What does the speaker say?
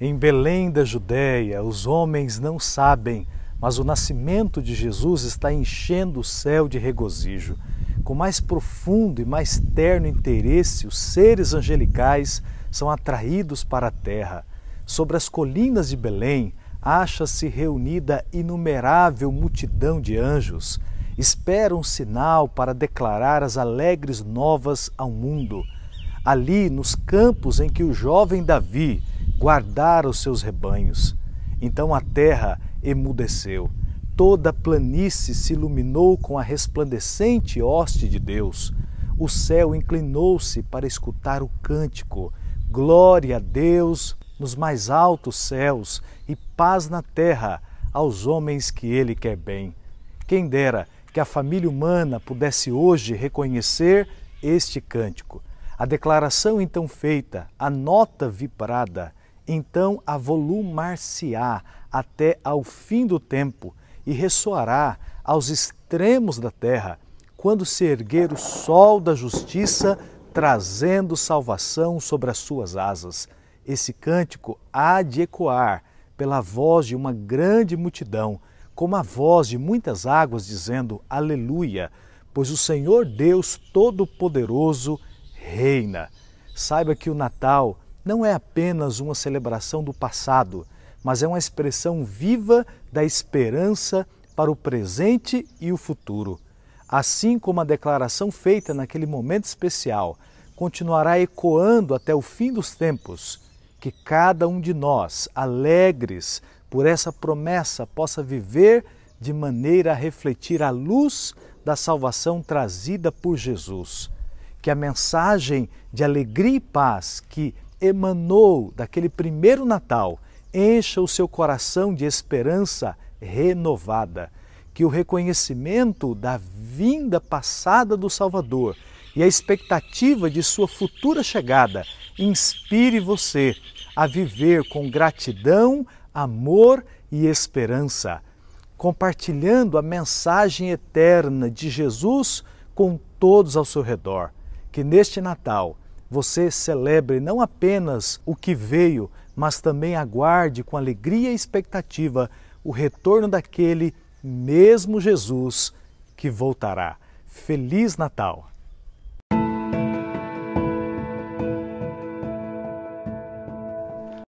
Em Belém da Judéia, os homens não sabem, mas o nascimento de Jesus está enchendo o céu de regozijo. Com mais profundo e mais terno interesse, os seres angelicais são atraídos para a terra. Sobre as colinas de Belém, acha-se reunida inumerável multidão de anjos. Espera um sinal para declarar as alegres novas ao mundo. Ali, nos campos em que o jovem Davi, guardar os seus rebanhos. Então a terra emudeceu, toda a planície se iluminou com a resplandecente hoste de Deus. O céu inclinou-se para escutar o cântico: Glória a Deus nos mais altos céus e paz na terra aos homens que ele quer bem. Quem dera que a família humana pudesse hoje reconhecer este cântico. A declaração então feita, a nota vibrada, então avolumar-se-á até ao fim do tempo e ressoará aos extremos da terra, quando se erguer o sol da justiça, trazendo salvação sobre as suas asas. Esse cântico há de ecoar pela voz de uma grande multidão, como a voz de muitas águas, dizendo: Aleluia! Pois o Senhor Deus Todo-Poderoso reina. Saiba que o Natal não é apenas uma celebração do passado, mas é uma expressão viva da esperança para o presente e o futuro. Assim como a declaração feita naquele momento especial continuará ecoando até o fim dos tempos, que cada um de nós, alegres por essa promessa, possa viver de maneira a refletir a luz da salvação trazida por Jesus que a mensagem de alegria e paz que emanou daquele primeiro Natal encha o seu coração de esperança renovada, que o reconhecimento da vinda passada do Salvador e a expectativa de sua futura chegada inspire você a viver com gratidão, amor e esperança, compartilhando a mensagem eterna de Jesus com todos ao seu redor que neste Natal você celebre não apenas o que veio, mas também aguarde com alegria e expectativa o retorno daquele mesmo Jesus que voltará. Feliz Natal!